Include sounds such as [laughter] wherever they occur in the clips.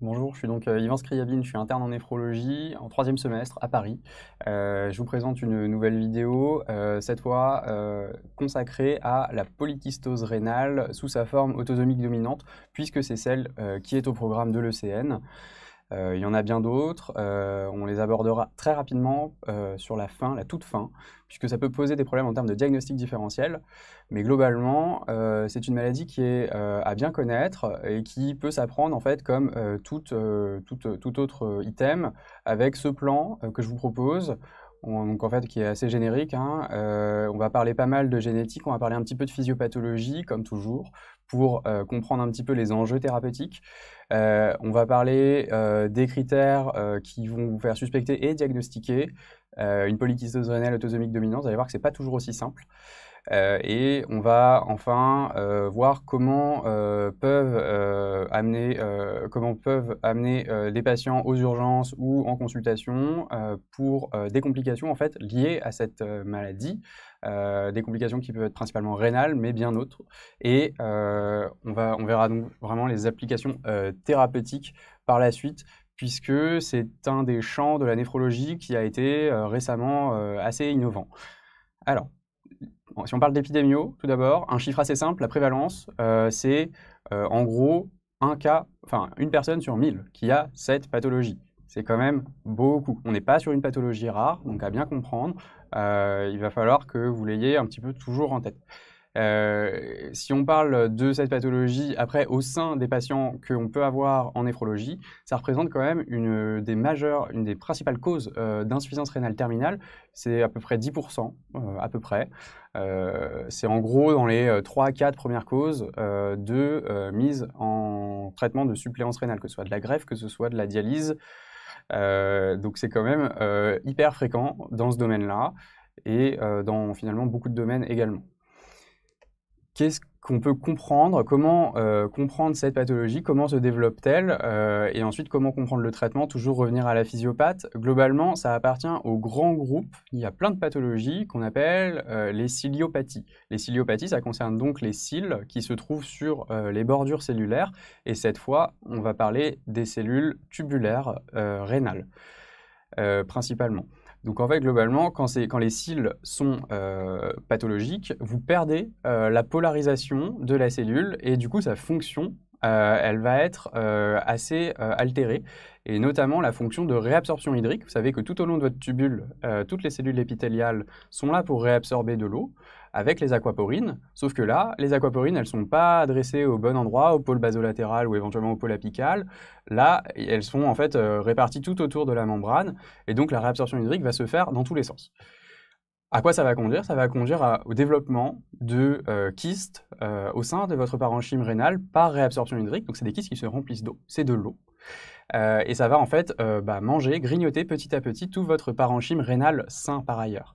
Bonjour, je suis donc euh, Yvan Skryabin, je suis interne en néphrologie en troisième semestre à Paris. Euh, je vous présente une nouvelle vidéo, euh, cette fois consacrée à la polykystose rénale sous sa forme autosomique dominante, puisque c'est celle qui est au programme de l'ECN. Euh, il y en a bien d'autres. Euh, on les abordera très rapidement euh, sur la fin, la toute fin, puisque ça peut poser des problèmes en termes de diagnostic différentiel. Mais globalement, c'est une maladie qui est à bien connaître et qui peut s'apprendre en fait comme tout, autre item avec ce plan que je vous propose donc en fait qui est assez générique. Hein. on va parler pas mal de génétique, on va parler un petit peu de physiopathologie, comme toujours pour euh, comprendre un petit peu les enjeux thérapeutiques. Euh, on va parler euh, des critères qui vont vous faire suspecter et diagnostiquer une polykystose rénale autosomique dominante. Vous allez voir que ce n'est pas toujours aussi simple. et on va enfin voir comment peuvent amener, comment peuvent amener les patients aux urgences ou en consultation pour des complications en fait liées à cette maladie. Euh, des complications qui peuvent être principalement rénales, mais bien d'autres. Et euh, on, va, on verra donc vraiment les applications euh, thérapeutiques par la suite, puisque c'est un des champs de la néphrologie qui a été récemment assez innovant. Alors, si on parle d'épidémio, tout d'abord, un chiffre assez simple, la prévalence, c'est en gros un cas, une personne sur 1000 qui a cette pathologie c'est quand même beaucoup. On n'est pas sur une pathologie rare, donc à bien comprendre, euh, il va falloir que vous l'ayez un petit peu toujours en tête. Euh, si on parle de cette pathologie, après, au sein des patients qu'on peut avoir en néphrologie, ça représente quand même une des majeures, une des principales causes euh, d'insuffisance rénale terminale. C'est à peu près 10%, à peu près. c'est en gros dans les 3 à 4 premières causes de mise en traitement de suppléance rénale, que ce soit de la greffe, que ce soit de la dialyse, euh, donc c'est quand même euh, hyper fréquent dans ce domaine-là et euh, dans finalement beaucoup de domaines également qu'on peut comprendre, comment euh, comprendre cette pathologie, comment se développe-t-elle, euh, et ensuite comment comprendre le traitement, toujours revenir à la physiopathe. Globalement, ça appartient au grand groupe. Il y a plein de pathologies qu'on appelle euh, les ciliopathies. Les ciliopathies, ça concerne donc les cils qui se trouvent sur les bordures cellulaires, et cette fois, on va parler des cellules tubulaires rénales, principalement. Donc en fait, globalement, quand, les cils sont euh, pathologiques, vous perdez euh, la polarisation de la cellule et du coup sa fonction euh, elle va être euh, assez euh, altérée et notamment la fonction de réabsorption hydrique. Vous savez que tout au long de votre tubule, toutes les cellules épithéliales sont là pour réabsorber de l'eau avec les aquaporines, sauf que là, les aquaporines, elles ne sont pas adressées au bon endroit, au pôle basolatéral ou éventuellement au pôle apical. Là, elles sont en fait réparties tout autour de la membrane, et donc la réabsorption hydrique va se faire dans tous les sens. À quoi ça va conduire Ça va conduire au développement de euh, kystes euh, au sein de votre parenchyme rénal par réabsorption hydrique. Donc, c'est des kystes qui se remplissent d'eau, c'est de l'eau. Euh, et ça va en fait bah, manger, grignoter petit à petit tout votre parenchyme rénal sain par ailleurs.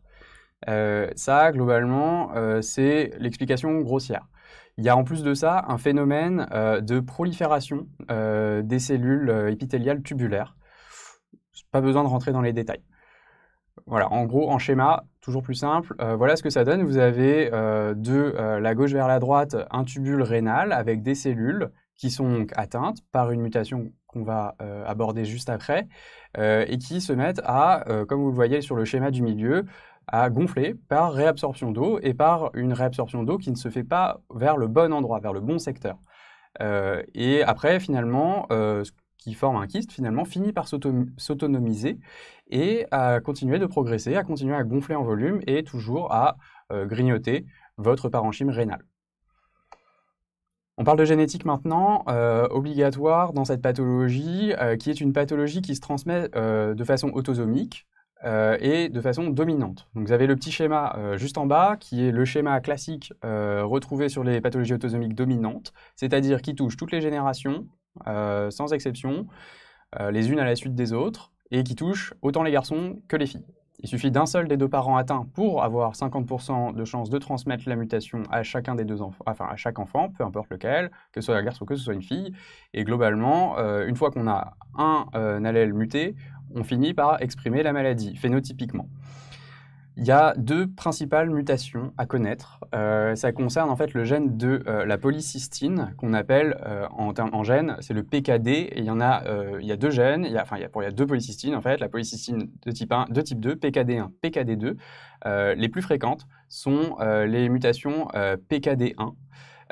ça, globalement, c'est l'explication grossière. Il y a en plus de ça un phénomène de prolifération des cellules épithéliales tubulaires. Pas besoin de rentrer dans les détails. Voilà, en gros, en schéma, toujours plus simple, euh, voilà ce que ça donne. Vous avez euh, de euh, la gauche vers la droite un tubule rénal avec des cellules qui sont atteintes par une mutation qu'on va aborder juste après, et qui se mettent à, comme vous le voyez sur le schéma du milieu, à gonfler par réabsorption d'eau et par une réabsorption d'eau qui ne se fait pas vers le bon endroit, vers le bon secteur. et après, finalement, qui forme un kyste, finalement, finit par s'autonomiser et à continuer de progresser, à continuer à gonfler en volume et toujours à euh, grignoter votre parenchyme rénal. On parle de génétique maintenant, euh, obligatoire dans cette pathologie, euh, qui est une pathologie qui se transmet de façon autosomique et de façon dominante. vous avez le petit schéma juste en bas, qui est le schéma classique retrouvé sur les pathologies autosomiques dominantes, c'est-à-dire qui touche toutes les générations, euh, sans exception, euh, les unes à la suite des autres, et qui touchent autant les garçons que les filles. Il suffit d'un seul des deux parents atteints pour avoir 50% de chance de transmettre la mutation à chacun des deux à chaque enfant, peu importe lequel, que ce soit un garçon ou que ce soit une fille. Et globalement, euh, une fois qu'on a un allèle muté, on finit par exprimer la maladie phénotypiquement. Il y a deux principales mutations à connaître. Euh, ça concerne en fait le gène de euh, la polycystine qu'on appelle euh, en en, en, gène, c'est le PKD. il y en a, il y a deux gènes, il y a, enfin il y a, il y a deux polycystines en fait, la polycystine de type 1, de type 2, PKD1, PKD2. les plus fréquentes sont les mutations PKD1.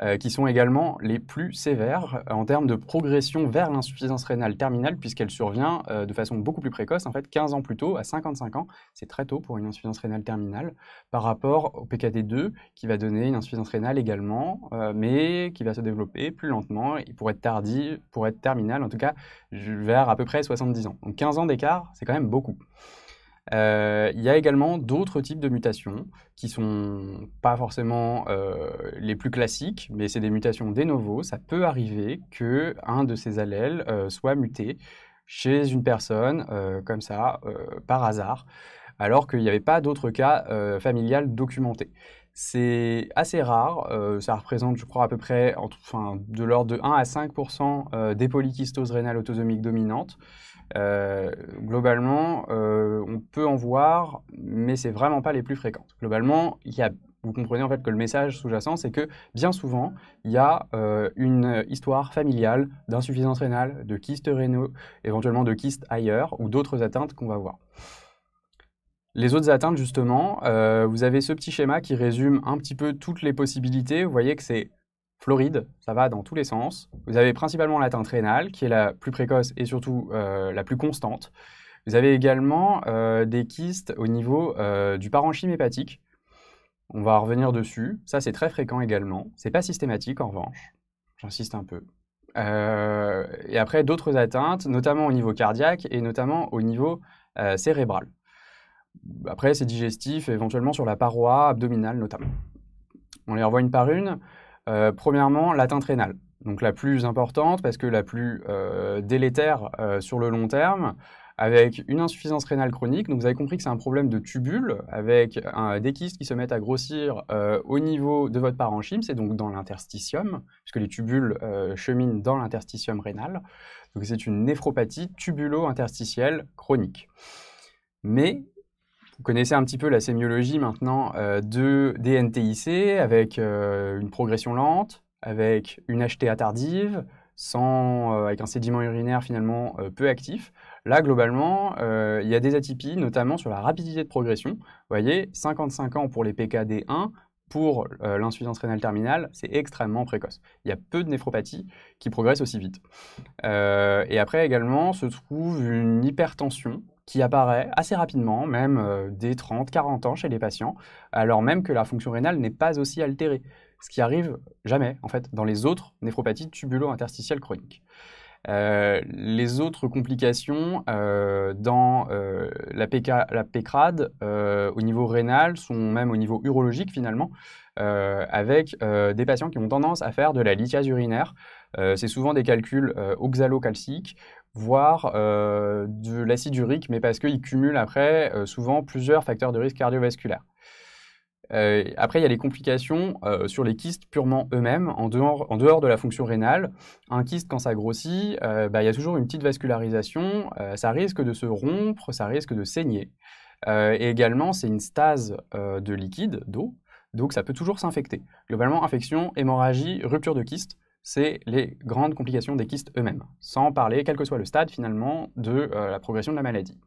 Euh, qui sont également les plus sévères euh, en termes de progression vers l'insuffisance rénale terminale, puisqu'elle survient euh, de façon beaucoup plus précoce, en fait 15 ans plus tôt, à 55 ans, c'est très tôt pour une insuffisance rénale terminale, par rapport au PKD2, qui va donner une insuffisance rénale également, mais qui va se développer plus lentement, et pour être tardive, pour être terminale, en tout cas, vers à peu près 70 ans. Donc 15 ans d'écart, c'est quand même beaucoup. Euh, il y a également d'autres types de mutations qui sont pas forcément euh, les plus classiques, mais c'est des mutations de novo. Ça peut arriver qu'un de ces allèles euh, soit muté chez une personne comme ça par hasard, alors qu'il n'y avait pas d'autres cas familial documentés. C'est assez rare, ça représente je crois à peu près enfin, de l'ordre de 1 à 5% des polykystoses rénales autosomiques dominantes. Euh, globalement, euh, on peut en voir, mais c'est vraiment pas les plus fréquentes. Globalement, il y vous comprenez en fait que le message sous-jacent, c'est que bien souvent, il y a euh, une histoire familiale d'insuffisance rénale, de kyste rénaux, éventuellement de kyste ailleurs ou d'autres atteintes qu'on va voir. Les autres atteintes, justement, vous avez ce petit schéma qui résume un petit peu toutes les possibilités. Vous voyez que c'est Floride, ça va dans tous les sens. Vous avez principalement l'atteinte rénale, qui est la plus précoce et surtout euh, la plus constante. Vous avez également euh, des kystes au niveau euh, du parenchyme hépatique. On va revenir dessus. Ça, c'est très fréquent également. C'est pas systématique, en revanche. J'insiste un peu. et après, d'autres atteintes, notamment au niveau cardiaque et notamment au niveau cérébral. Après, c'est digestif, éventuellement sur la paroi abdominale notamment. On les revoit une par une premièrement euh, premièrement, l'atteinte rénale. Donc la plus importante parce que la plus euh, délétère euh, sur le long terme, avec une insuffisance rénale chronique. Donc vous avez compris que c'est un problème de tubule, avec un, des kystes qui se mettent à grossir au niveau de votre parenchyme, c'est donc dans l'interstitium, puisque les tubules cheminent dans l'interstitium rénal. Donc c'est une néphropathie tubulo-interstitielle chronique. Mais vous connaissez un petit peu la sémiologie maintenant euh, de, des NTIC avec euh, une progression lente, avec une HTA tardive, sans, euh, avec un sédiment urinaire finalement peu actif. Là, globalement, il y a des atypies, notamment sur la rapidité de progression. Vous voyez, 55 ans pour les PKD1, pour l'insuffisance rénale terminale, c'est extrêmement précoce. Il y a peu de néphropathies qui progressent aussi vite. et après également se trouve une hypertension qui apparaît assez rapidement, même euh, dès 30-40 ans chez les patients, alors même que la fonction rénale n'est pas aussi altérée, ce qui arrive jamais, en fait, dans les autres néphropathies tubulo-interstitielles chroniques. Euh, les autres complications euh, dans la, PK, au niveau rénal sont même au niveau urologique finalement, avec des patients qui ont tendance à faire de la lithiase urinaire. c'est souvent des calculs oxalocalciques voire euh, de l'acide urique, mais parce qu'ils cumule après euh, souvent plusieurs facteurs de risque cardiovasculaire. Euh, après, il y a les complications sur les kystes purement eux-mêmes, en dehors, en dehors, de la fonction rénale. Un kyste, quand ça grossit, bah, il y a toujours une petite vascularisation, ça risque de se rompre, ça risque de saigner. et également, c'est une stase de liquide, d'eau, donc ça peut toujours s'infecter. Globalement, infection, hémorragie, rupture de kyste, c'est les grandes complications des kystes eux-mêmes, sans parler, quel que soit le stade finalement, de euh, la progression de la maladie.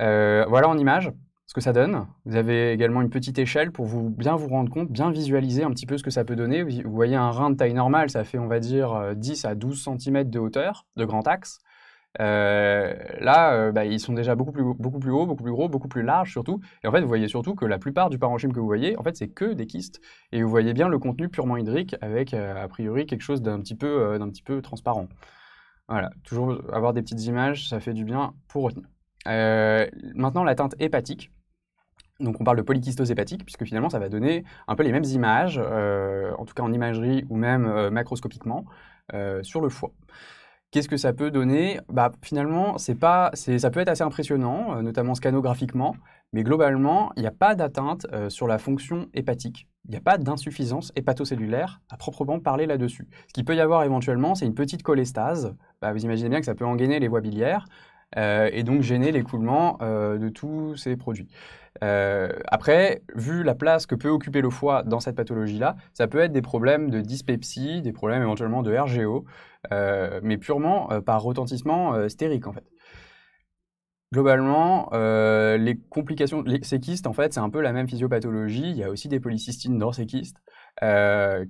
Euh, voilà en image ce que ça donne. Vous avez également une petite échelle pour vous bien vous rendre compte, bien visualiser un petit peu ce que ça peut donner. Vous voyez un rein de taille normale, ça fait on va dire 10 euh, à 12 cm de hauteur, de grand axe. Euh, là, euh, bah, ils sont déjà beaucoup plus, hauts, beaucoup plus gros, beaucoup plus larges surtout. Et en fait, vous voyez surtout que la plupart du parenchyme que vous voyez, en fait, c'est que des kystes. Et vous voyez bien le contenu purement hydrique avec, euh, a priori, quelque chose d'un petit, peu, d'un petit peu transparent. Voilà, toujours avoir des petites images, ça fait du bien pour retenir. maintenant, la teinte hépatique. Donc on parle de polykystose hépatique, puisque finalement ça va donner un peu les mêmes images, en tout cas en imagerie ou même macroscopiquement, sur le foie. Qu'est-ce que ça peut donner bah, Finalement, c'est pas, ça peut être assez impressionnant, euh, notamment scanographiquement, mais globalement, il n'y a pas d'atteinte euh, sur la fonction hépatique. Il n'y a pas d'insuffisance hépatocellulaire à proprement parler là-dessus. Ce qu'il peut y avoir éventuellement, c'est une petite cholestase. Bah, vous imaginez bien que ça peut engainer les voies biliaires euh, et donc gêner l'écoulement de tous ces produits. Euh, après, vu la place que peut occuper le foie dans cette pathologie-là, ça peut être des problèmes de dyspepsie, des problèmes éventuellement de RGO, euh, mais purement euh, par retentissement stérique en fait. Globalement, les complications, les, ces kystes, en fait, c'est un peu la même physiopathologie. Il y a aussi des polycystines dans ces kystes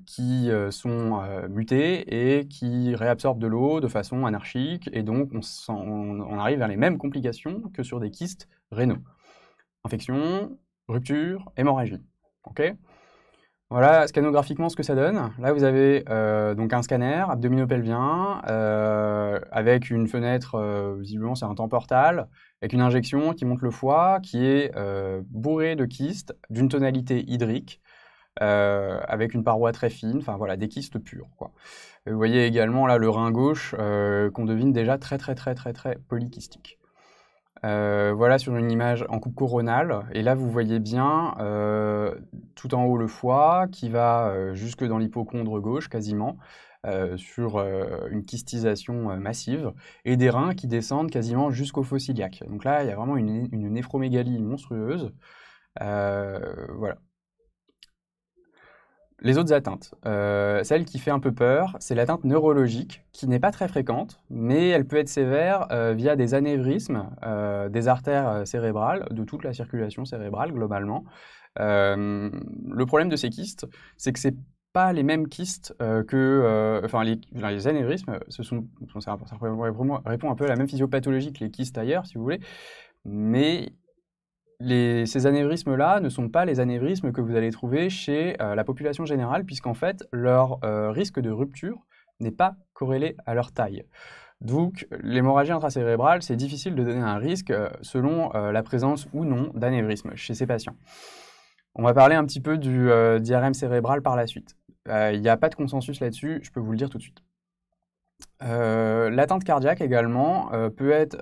qui sont mutées et qui réabsorbent de l'eau de façon anarchique. Et donc, on, on arrive vers les mêmes complications que sur des kystes rénaux infection, rupture, hémorragie. Okay voilà scanographiquement ce que ça donne. Là, vous avez euh, donc un scanner abdominopelvien euh, avec une fenêtre, euh, visiblement c'est un temps portal, avec une injection qui monte le foie, qui est bourré de kystes d'une tonalité hydrique, avec une paroi très fine, enfin voilà, des kystes purs. Vous voyez également là le rein gauche qu'on devine déjà très très très très très polykystique. Euh, voilà sur une image en coupe coronale. Et là, vous voyez bien euh, tout en haut le foie qui va euh, jusque dans l'hypochondre gauche quasiment. sur une kystisation massive et des reins qui descendent quasiment jusqu'au fossiliaque. Donc là, il y a vraiment une, une néphromégalie monstrueuse. voilà. Les autres atteintes. Euh, celle qui fait un peu peur, c'est l'atteinte neurologique, qui n'est pas très fréquente, mais elle peut être sévère euh, via des anévrismes euh, des artères cérébrales, de toute la circulation cérébrale globalement. le problème de ces kystes, c'est que c'est pas les mêmes kystes que... enfin, les, anévrismes, ce sont, ça répond un peu à la même physiopathologie que les kystes ailleurs, si vous voulez, mais ces anévrismes-là ne sont pas les anévrismes que vous allez trouver chez euh, la population générale, puisqu'en fait, leur euh, risque de rupture n'est pas corrélé à leur taille. Donc, l'hémorragie intracérébrale, c'est difficile de donner un risque euh, selon la présence ou non d'anévrismes chez ces patients. On va parler un petit peu du diarème cérébral par la suite. Il n'y a pas de consensus là-dessus, je peux vous le dire tout de suite. L'atteinte cardiaque également peut être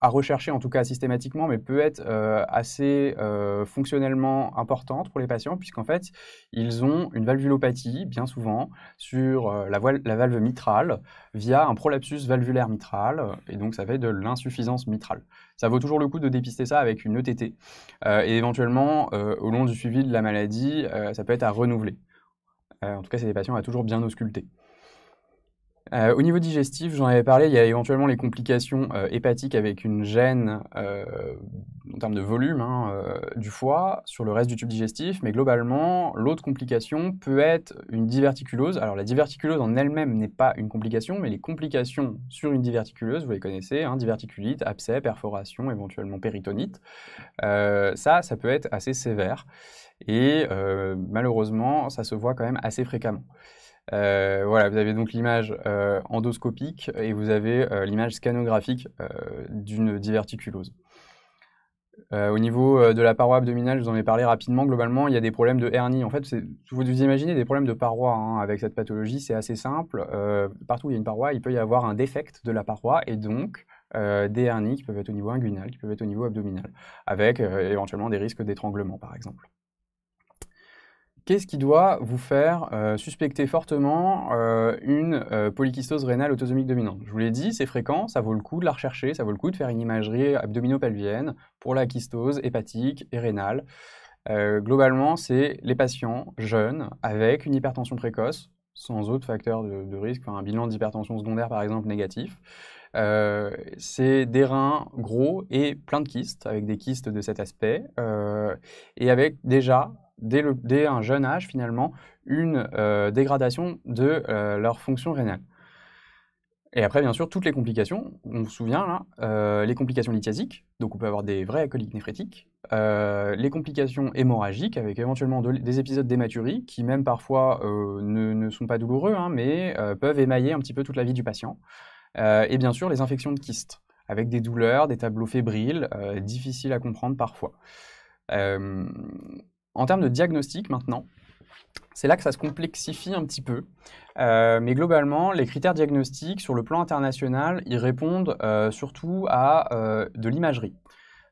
à rechercher en tout cas systématiquement, mais peut être euh, assez euh, fonctionnellement importante pour les patients, puisqu'en fait, ils ont une valvulopathie, bien souvent, sur euh, la, la, valve mitrale, via un prolapsus valvulaire mitral, et donc ça fait de l'insuffisance mitrale. Ça vaut toujours le coup de dépister ça avec une ETT, et éventuellement, au long du suivi de la maladie, ça peut être à renouveler. en tout cas, c'est des patients à toujours bien ausculter. Euh, au niveau digestif, j'en avais parlé, il y a éventuellement les complications euh, hépatiques avec une gêne euh, en termes de volume hein, du foie sur le reste du tube digestif, mais globalement, l'autre complication peut être une diverticulose. Alors la diverticulose en elle-même n'est pas une complication, mais les complications sur une diverticulose, vous les connaissez, hein, diverticulite, abcès, perforation, éventuellement péritonite, ça, ça peut être assez sévère et malheureusement, ça se voit quand même assez fréquemment. Euh, voilà, vous avez donc l'image euh, endoscopique et vous avez euh, l'image scanographique d'une diverticulose. au niveau de la paroi abdominale, je vous en ai parlé rapidement, globalement, il y a des problèmes de hernie. En fait, vous vous imaginez des problèmes de paroi hein, avec cette pathologie, c'est assez simple. partout où il y a une paroi, il peut y avoir un défect de la paroi et donc des hernies qui peuvent être au niveau inguinal, qui peuvent être au niveau abdominal, avec éventuellement des risques d'étranglement, par exemple. Qu'est-ce qui doit vous faire euh, suspecter fortement euh, une euh, polykystose rénale autosomique dominante Je vous l'ai dit, c'est fréquent, ça vaut le coup de la rechercher, ça vaut le coup de faire une imagerie abdominopelvienne pour la kystose hépatique et rénale. globalement, c'est les patients jeunes avec une hypertension précoce, sans autre facteur de, risque, un bilan d'hypertension secondaire par exemple négatif. c'est des reins gros et plein de kystes, avec des kystes de cet aspect, et avec déjà dès, un jeune âge, finalement, une euh, dégradation de euh, leur fonction rénale. Et après, bien sûr, toutes les complications, on se souvient, là, euh, les complications lithiasiques, donc on peut avoir des vrais coliques néphrétiques, les complications hémorragiques, avec éventuellement des épisodes d'hématurie, qui même parfois ne, sont pas douloureux, hein, mais peuvent émailler un petit peu toute la vie du patient, et bien sûr les infections de kystes, avec des douleurs, des tableaux fébriles, difficiles à comprendre parfois. En termes de diagnostic maintenant, c'est là que ça se complexifie un petit peu. Euh, mais globalement, les critères diagnostiques sur le plan international, ils répondent euh, surtout à euh, de l'imagerie.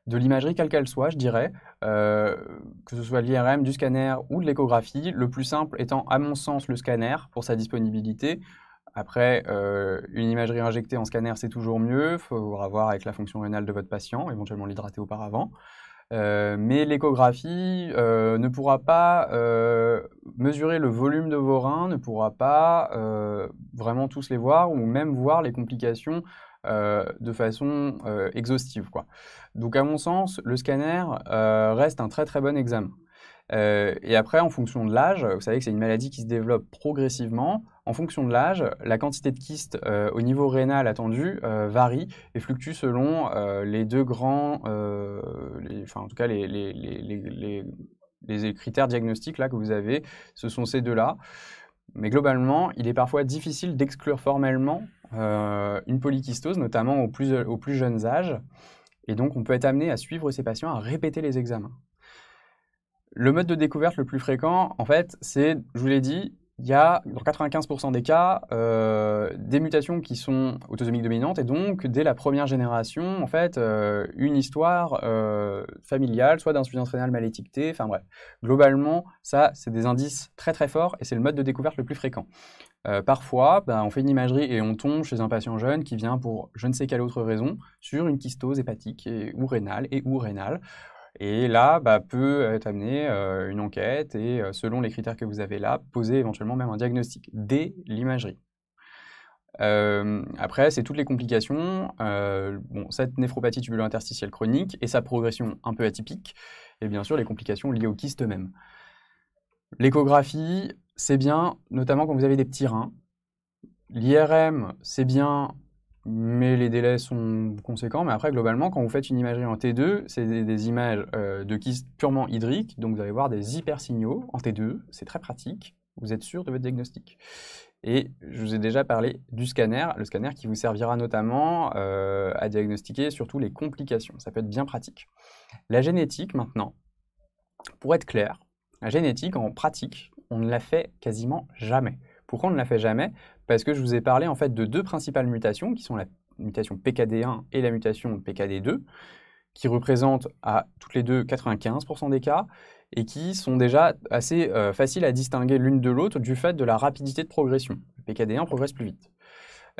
De l'imagerie quelle qu'elle soit, je dirais, que ce soit l'IRM, du scanner ou de l'échographie, le plus simple étant à mon sens le scanner pour sa disponibilité. Après, une imagerie injectée en scanner, c'est toujours mieux, il faut avoir avec la fonction rénale de votre patient, éventuellement l'hydrater auparavant. Euh, mais l'échographie euh, ne pourra pas euh, mesurer le volume de vos reins, ne pourra pas vraiment tous les voir ou même voir les complications de façon exhaustive. Donc à mon sens, le scanner reste un très très bon examen. Euh, et après, en fonction de l'âge, vous savez que c'est une maladie qui se développe progressivement. En fonction de l'âge, la quantité de kystes euh, au niveau rénal attendu euh, varie et fluctue selon les deux grands, enfin en tout cas les, critères diagnostiques là, que vous avez. Ce sont ces deux-là. Mais globalement, il est parfois difficile d'exclure formellement une polykystose, notamment plus, aux plus jeunes âges. Et donc, on peut être amené à suivre ces patients, à répéter les examens. Le mode de découverte le plus fréquent, en fait, c'est, je vous l'ai dit, il y a dans 95% des cas euh, des mutations qui sont autosomiques dominantes et donc dès la première génération, en fait, euh, une histoire euh, familiale, soit d'insuffisance rénale mal étiquetée, enfin bref. Globalement, ça, c'est des indices très très forts et c'est le mode de découverte le plus fréquent. parfois, ben, on fait une imagerie et on tombe chez un patient jeune qui vient pour je ne sais quelle autre raison sur une kystose hépatique ou rénale et ou rénale. Et là, bah, peut euh, être amené euh, une enquête et, euh, selon les critères que vous avez là, poser éventuellement même un diagnostic dès l'imagerie. après, c'est toutes les complications. cette néphropathie tubulo-interstitielle chronique et sa progression un peu atypique, et bien sûr les complications liées au kyste eux-mêmes. L'échographie, c'est bien, notamment quand vous avez des petits reins. L'IRM, c'est bien mais les délais sont conséquents. Mais après, globalement, quand vous faites une imagerie en T2, c'est des, images euh, de kys purement hydriques, donc vous allez voir des hypersignaux en T2, c'est très pratique, vous êtes sûr de votre diagnostic. Et je vous ai déjà parlé du scanner, le scanner qui vous servira notamment euh, à diagnostiquer surtout les complications, ça peut être bien pratique. La génétique maintenant, pour être clair, la génétique en pratique, on ne la fait quasiment jamais. Pourquoi on ne la fait jamais parce que je vous ai parlé en fait de deux principales mutations qui sont la mutation PKD1 et la mutation PKD2 qui représentent à toutes les deux 95% des cas et qui sont déjà assez euh, faciles à distinguer l'une de l'autre du fait de la rapidité de progression. Le PKD1 progresse plus vite.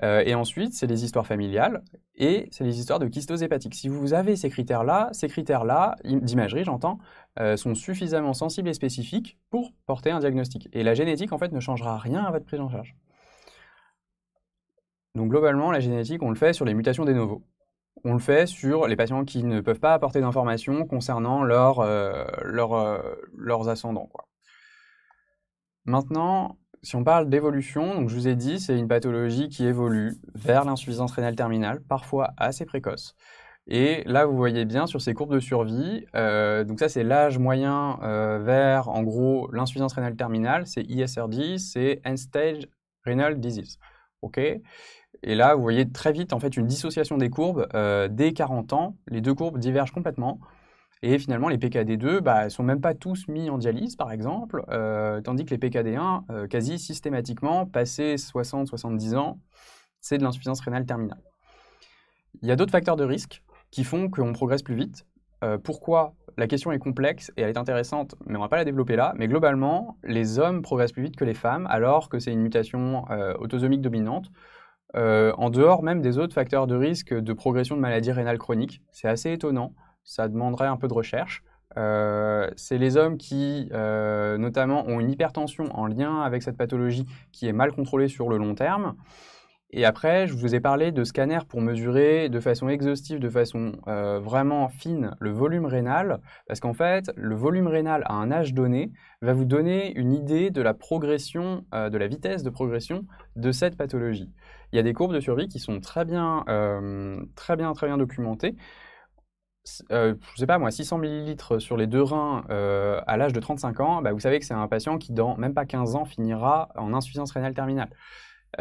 Euh, et ensuite, c'est les histoires familiales et c'est les histoires de kystose hépatique. Si vous avez ces critères-là, ces critères-là, d'imagerie j'entends, euh, sont suffisamment sensibles et spécifiques pour porter un diagnostic. Et la génétique, en fait, ne changera rien à votre prise en charge. Donc globalement, la génétique, on le fait sur les mutations des nouveaux. On le fait sur les patients qui ne peuvent pas apporter d'informations concernant euh, euh, leurs ascendants. Maintenant, si on parle d'évolution, donc je vous ai dit, c'est une pathologie qui évolue vers l'insuffisance rénale terminale, parfois assez précoce. Et là, vous voyez bien sur ces courbes de survie, euh, donc ça c'est l'âge moyen vers, en gros, l'insuffisance rénale terminale, c'est ISRD, c'est End Stage Renal Disease. ok et là, vous voyez très vite en fait une dissociation des courbes. Euh, dès 40 ans, les deux courbes divergent complètement. Et finalement, les PKD2 ne bah, sont même pas tous mis en dialyse, par exemple, euh, tandis que les PKD1, euh, quasi systématiquement, passé 60-70 ans, c'est de l'insuffisance rénale terminale. Il y a d'autres facteurs de risque qui font qu'on progresse plus vite. pourquoi La question est complexe et elle est intéressante, mais on ne va pas la développer là. Mais globalement, les hommes progressent plus vite que les femmes, alors que c'est une mutation autosomique dominante. Euh, en dehors même des autres facteurs de risque de progression de maladies rénales chroniques. C'est assez étonnant, ça demanderait un peu de recherche. Euh, c'est les hommes qui, euh, notamment, ont une hypertension en lien avec cette pathologie qui est mal contrôlée sur le long terme. Et après, je vous ai parlé de scanners pour mesurer de façon exhaustive, de façon vraiment fine, le volume rénal, parce qu'en fait, le volume rénal à un âge donné va vous donner une idée de la progression, de la vitesse de progression de cette pathologie il y a des courbes de survie qui sont très bien, euh, très bien, très documentées. Euh, je sais pas moi, 600 millilitres sur les deux reins euh, à l'âge de 35 ans, bah, vous savez que c'est un patient qui, dans même pas 15 ans, finira en insuffisance rénale terminale.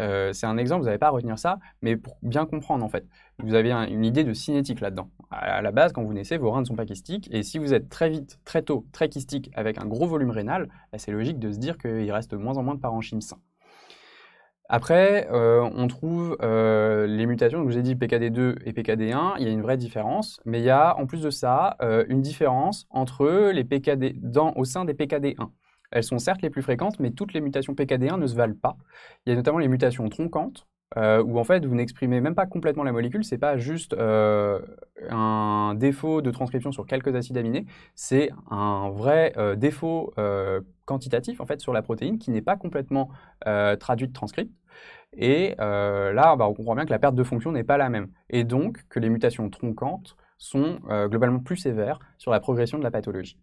Euh, c'est un exemple, vous n'avez pas à retenir ça, mais pour bien comprendre en fait. Vous avez une idée de cinétique là-dedans. À, la base, quand vous naissez, vos reins ne sont pas kystiques, et si vous êtes très vite, très tôt, très kystique, avec un gros volume rénal, bah, c'est logique de se dire qu'il reste de moins en moins de parenchyme sain. Après, euh, on trouve euh, les mutations, vous ai dit PKD2 et PKD1, il y a une vraie différence, mais il y a en plus de ça euh, une différence entre les PKD dans, au sein des PKD1. Elles sont certes les plus fréquentes, mais toutes les mutations PKD1 ne se valent pas. Il y a notamment les mutations tronquantes, euh, où en fait vous n'exprimez même pas complètement la molécule, c'est pas juste euh, un défaut de transcription sur quelques acides aminés, c'est un vrai euh, défaut quantitatif en fait sur la protéine qui n'est pas complètement traduite transcript. Et là, bah, on comprend bien que la perte de fonction n'est pas la même, et donc que les mutations tronquantes sont globalement plus sévères sur la progression de la pathologie.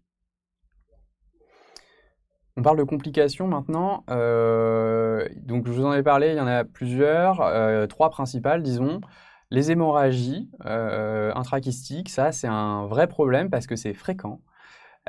On parle de complications maintenant. Euh, donc, je vous en ai parlé, il y en a plusieurs, euh, trois principales, disons. Les hémorragies euh, ça, c'est un vrai problème parce que c'est fréquent.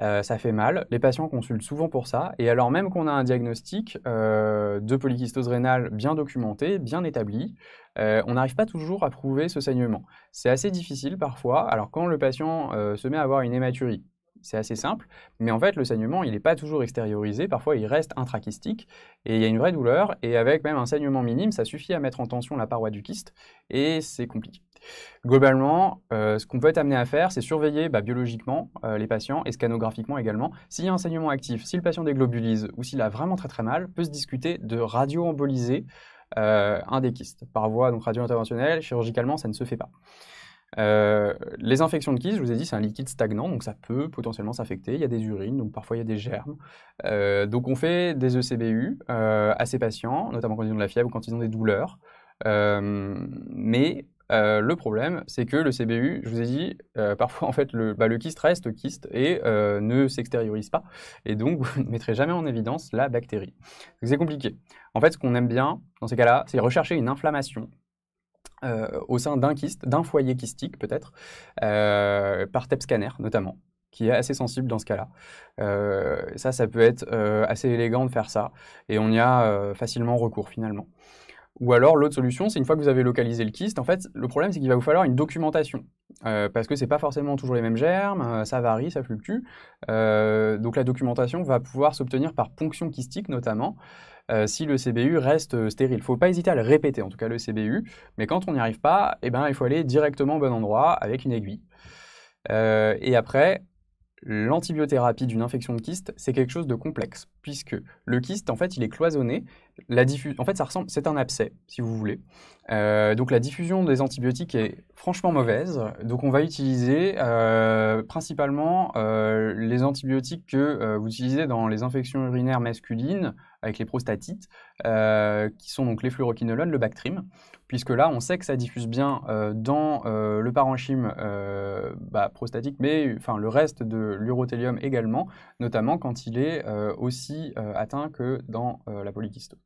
Euh, ça fait mal. Les patients consultent souvent pour ça. Et alors même qu'on a un diagnostic de polykystose rénale bien documenté, bien établi, on n'arrive pas toujours à prouver ce saignement. C'est assez difficile parfois. Alors quand le patient se met à avoir une hématurie, c'est assez simple. Mais en fait, le saignement, il n'est pas toujours extériorisé. Parfois, il reste intracystique. Et il y a une vraie douleur. Et avec même un saignement minime, ça suffit à mettre en tension la paroi du kyste. Et c'est compliqué. Globalement, euh, ce qu'on peut être amené à faire, c'est surveiller bah, biologiquement euh, les patients et scanographiquement également. S'il y a un saignement actif, si le patient déglobulise ou s'il a vraiment très très mal, peut se discuter de radioemboliser euh, un des kystes par voie donc radiointerventionnelle. Chirurgicalement, ça ne se fait pas. Euh, les infections de Kiss, je vous ai dit, c'est un liquide stagnant, donc ça peut potentiellement s'infecter. Il y a des urines, donc parfois il y a des germes. Euh, donc on fait des ECBU à euh, ces patients, notamment quand ils ont de la fièvre ou quand ils ont des douleurs. mais le problème, c'est que le CBU, je vous ai dit, parfois, [laughs] en fait, le, kyste bah, reste kyste et ne s'extériorise pas. Et donc, [laughs] vous ne mettrez jamais en évidence la bactérie. C'est compliqué. En fait, ce qu'on aime bien dans ces cas-là, c'est rechercher une inflammation euh, au sein d'un kyste, d'un foyer kystique peut-être, euh, par TEP scanner notamment, qui est assez sensible dans ce cas-là. Euh, ça, ça peut être assez élégant de faire ça, et on y a facilement recours finalement. Ou alors l'autre solution, c'est une fois que vous avez localisé le kyste, en fait, le problème c'est qu'il va vous falloir une documentation, parce que ce n'est pas forcément toujours les mêmes germes, ça varie, ça fluctue. donc la documentation va pouvoir s'obtenir par ponction kystique notamment. Euh, si le CBU reste euh, stérile. Il ne faut pas hésiter à le répéter, en tout cas le CBU, mais quand on n'y arrive pas, eh ben, il faut aller directement au bon endroit avec une aiguille. Euh, et après, l'antibiothérapie d'une infection de kyste, c'est quelque chose de complexe, puisque le kyste, en fait, il est cloisonné. La En fait, ça ressemble, c'est un abcès, si vous voulez. donc la diffusion des antibiotiques est franchement mauvaise. Donc on va utiliser principalement les antibiotiques que vous utilisez dans les infections urinaires masculines, avec les prostatites, euh, qui sont donc les fluoroquinolones, le Bactrim, puisque là, on sait que ça diffuse bien euh, dans euh, le parenchyme bah, prostatique, mais enfin le reste de l'urothélium également, notamment quand il est aussi atteint que dans la polykystose.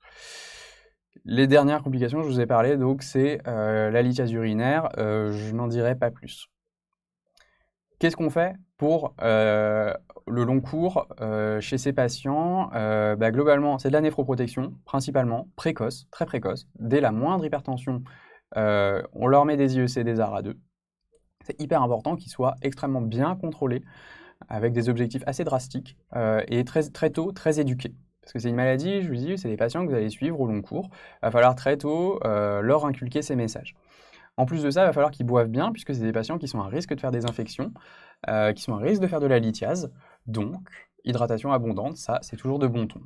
Les dernières complications, je vous ai parlé, donc c'est la lithiase urinaire, je n'en dirai pas plus. Qu'est-ce qu'on fait pour euh, le long cours euh, chez ces patients euh, bah, Globalement, c'est de la néphroprotection, principalement, précoce, très précoce. Dès la moindre hypertension, on leur met des IEC, des ARA2. C'est hyper important qu'ils soient extrêmement bien contrôlés, avec des objectifs assez drastiques, et très, très tôt, très éduqués. Parce que c'est une maladie, je vous dis, c'est des patients que vous allez suivre au long cours. Il va falloir très tôt leur inculquer ces messages. En plus de ça, il va falloir qu'ils boivent bien, puisque c'est des patients qui sont à risque de faire des infections, euh, qui sont à risque de faire de la lithiase. Donc, hydratation abondante, ça, c'est toujours de bon ton.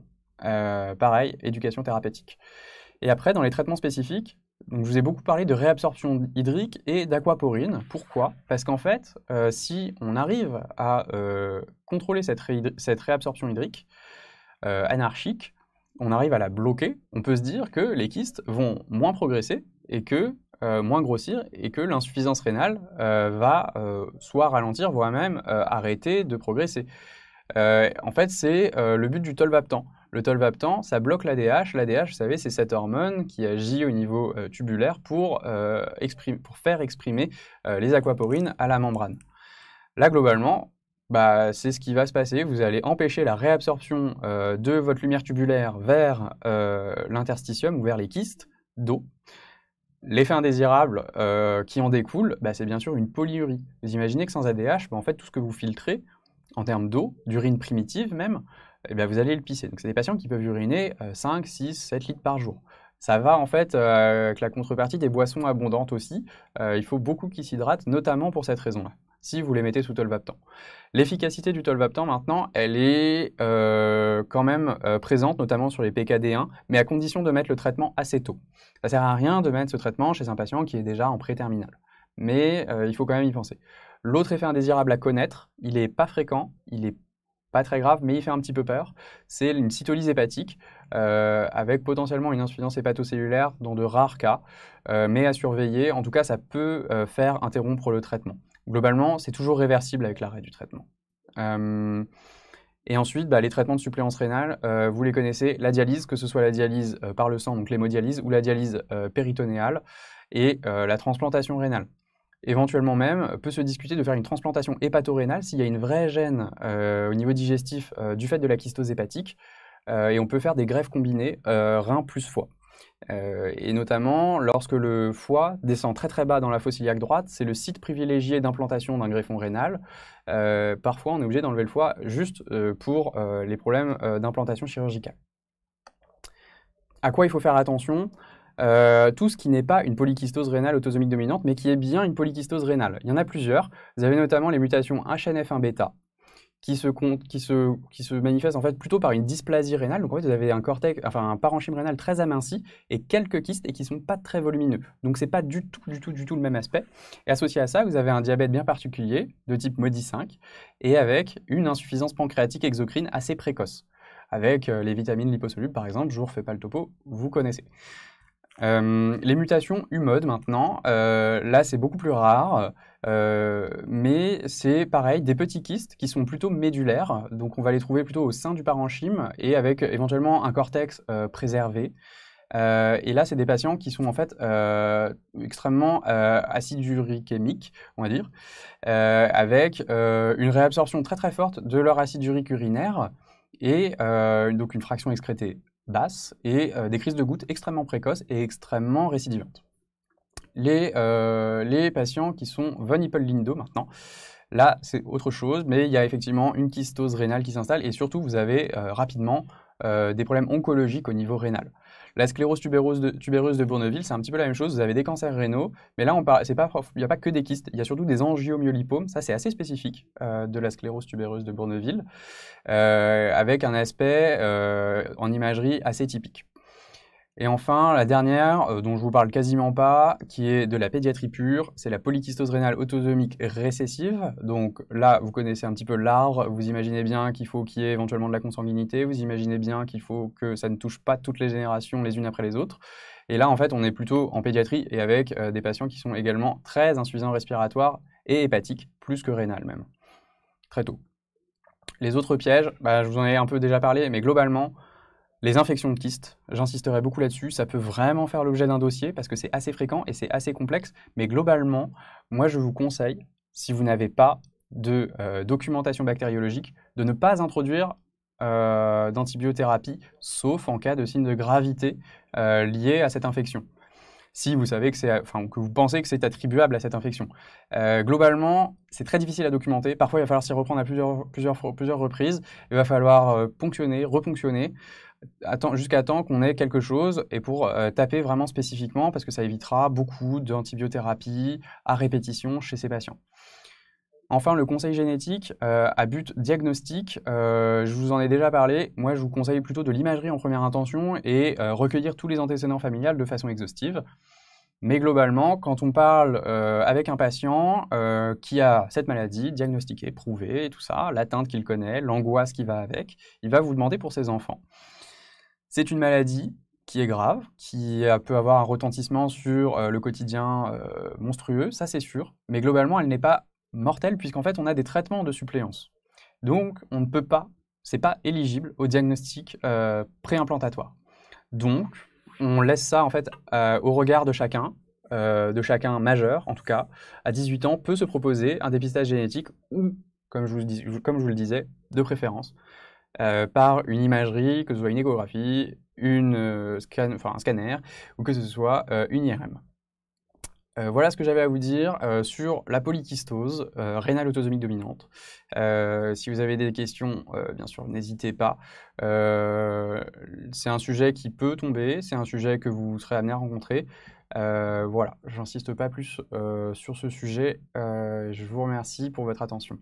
Euh, pareil, éducation thérapeutique. Et après, dans les traitements spécifiques, je vous ai beaucoup parlé de réabsorption hydrique et d'aquaporine. Pourquoi Parce qu'en fait, euh, si on arrive à contrôler cette, cette, réabsorption hydrique anarchique, on arrive à la bloquer, on peut se dire que les kystes vont moins progresser et que euh, moins grossir et que l'insuffisance rénale euh, va euh, soit ralentir, voire même arrêter de progresser. en fait, c'est le but du tolvaptan. Le tolvaptan, ça bloque l'ADH. L'ADH, vous savez, c'est cette hormone qui agit au niveau tubulaire pour, faire exprimer les aquaporines à la membrane. Là, globalement, bah, c'est ce qui va se passer. Vous allez empêcher la réabsorption de votre lumière tubulaire vers l'interstitium ou vers les kystes d'eau. L'effet indésirable euh, qui en découle, bah, c'est bien sûr une polyurie. Vous imaginez que sans ADH, bah, en fait, tout ce que vous filtrez, en termes d'eau, d'urine primitive même, eh vous allez le pisser. Donc, c'est des patients qui peuvent uriner 5, 6, 7 litres par jour. Ça va en fait euh, avec la contrepartie des boissons abondantes aussi. Euh, il faut beaucoup qu'ils s'hydratent, notamment pour cette raison-là si vous les mettez sous tolvaptan. L'efficacité du tolvaptan maintenant, elle est euh, quand même euh, présente, notamment sur les PKD1, mais à condition de mettre le traitement assez tôt. Ça sert à rien de mettre ce traitement chez un patient qui est déjà en préterminal. Mais euh, il faut quand même y penser. L'autre effet indésirable à connaître, il n'est pas fréquent, il n'est pas très grave, mais il fait un petit peu peur. C'est une cytolyse hépatique, avec potentiellement une insuffisance hépatocellulaire dans de rares cas, mais à surveiller. En tout cas, ça peut faire interrompre le traitement globalement, c'est toujours réversible avec l'arrêt du traitement. Euh, et ensuite, bah, les traitements de suppléance rénale, euh, vous les connaissez, la dialyse, que ce soit la dialyse euh, par le sang, donc l'hémodialyse, ou la dialyse péritonéale, et la transplantation rénale. Éventuellement même, peut se discuter de faire une transplantation hépatorénale s'il y a une vraie gêne au niveau digestif du fait de la kystose hépatique, et on peut faire des greffes combinées rein plus foie. Euh, et notamment, lorsque le foie descend très très bas dans la fosse iliaque droite, c'est le site privilégié d'implantation d'un greffon rénal. Euh, parfois, on est obligé d'enlever le foie juste euh, pour les problèmes d'implantation chirurgicale. À quoi il faut faire attention tout ce qui n'est pas une polykystose rénale autosomique dominante, mais qui est bien une polykystose rénale. Il y en a plusieurs. Vous avez notamment les mutations HNF1 bêta, qui se, qui, manifeste en fait plutôt par une dysplasie rénale. Donc en fait, vous avez un cortex, enfin un parenchyme rénal très aminci et quelques kystes et qui sont pas très volumineux. Donc c'est pas du tout, du tout, du tout le même aspect. Et associé à ça, vous avez un diabète bien particulier de type maudit 5 et avec une insuffisance pancréatique exocrine assez précoce. Avec euh, les vitamines liposolubles par exemple, je vous refais pas le topo, vous connaissez. Euh, les mutations humodes, maintenant, euh, là c'est beaucoup plus rare, euh, mais c'est pareil, des petits kystes qui sont plutôt médulaires, donc on va les trouver plutôt au sein du parenchyme et avec éventuellement un cortex préservé. et là, c'est des patients qui sont en fait extrêmement aciduriquémiques, on va dire, avec une réabsorption très très forte de leur acide urique urinaire et donc une fraction excrétée basse et euh, des crises de gouttes extrêmement précoces et extrêmement récidivantes. Les, euh, patients qui sont von Hippel-Lindo maintenant, là c'est autre chose, mais il y a effectivement une kystose rénale qui s'installe et surtout vous avez euh, rapidement euh, des problèmes oncologiques au niveau rénal. La sclérose tubéreuse de, Bourneville, c'est un petit peu la même chose. Vous avez des cancers rénaux, mais là, il n'y a pas que des kystes, il y a surtout des angiomyolipomes. Ça, c'est assez spécifique euh, de la sclérose tubéreuse de Bourneville, euh, avec un aspect en imagerie assez typique. Et enfin, la dernière, euh, dont je vous parle quasiment pas, qui est de la pédiatrie pure, c'est la polykystose rénale autosomique récessive. Donc là, vous connaissez un petit peu l'arbre, vous imaginez bien qu'il faut qu'il y ait éventuellement de la consanguinité, vous imaginez bien qu'il faut que ça ne touche pas toutes les générations les unes après les autres. Et là, en fait, on est plutôt en pédiatrie et avec euh, des patients qui sont également très insuffisants respiratoires et hépatiques, plus que rénales même, très tôt. Les autres pièges, bah, je vous en ai un peu déjà parlé, mais globalement, les infections de kyste, j'insisterai beaucoup là-dessus, ça peut vraiment faire l'objet d'un dossier parce que c'est assez fréquent et c'est assez complexe, mais globalement, moi je vous conseille, si vous n'avez pas de euh, documentation bactériologique, de ne pas introduire euh, d'antibiothérapie, sauf en cas de signe de gravité euh, lié à cette infection. Si vous savez que c'est, enfin, que vous pensez que c'est attribuable à cette infection. Euh, globalement, c'est très difficile à documenter. Parfois, il va falloir s'y reprendre à plusieurs, plusieurs, plusieurs reprises. Il va falloir ponctionner, reponctionner jusqu'à temps qu'on ait quelque chose et pour euh, taper vraiment spécifiquement parce que ça évitera beaucoup d'antibiothérapie à répétition chez ces patients. Enfin, le conseil génétique euh, à but diagnostique, euh, je vous en ai déjà parlé. Moi, je vous conseille plutôt de l'imagerie en première intention et recueillir tous les antécédents familiales de façon exhaustive. Mais globalement, quand on parle avec un patient qui a cette maladie diagnostiquée, prouvée, tout ça, l'atteinte qu'il connaît, l'angoisse qui va avec, il va vous demander pour ses enfants. C'est une maladie qui est grave, qui peut avoir un retentissement sur euh, le quotidien euh, monstrueux, ça c'est sûr, mais globalement elle n'est pas mortelle puisqu'en fait on a des traitements de suppléance. Donc on ne peut pas, c'est pas éligible au diagnostic euh, préimplantatoire. Donc on laisse ça en fait au regard de chacun, de chacun majeur en tout cas, à 18 ans peut se proposer un dépistage génétique ou, comme je comme je vous le disais, de préférence, euh, par une imagerie, que ce soit une échographie, euh, un scanner ou que ce soit euh, une IRM. voilà ce que j'avais à vous dire sur la polykystose rénale autosomique dominante. si vous avez des questions, bien sûr, n'hésitez pas. c'est un sujet qui peut tomber, c'est un sujet que vous serez amené à rencontrer. voilà, j'insiste pas plus sur ce sujet. je vous remercie pour votre attention.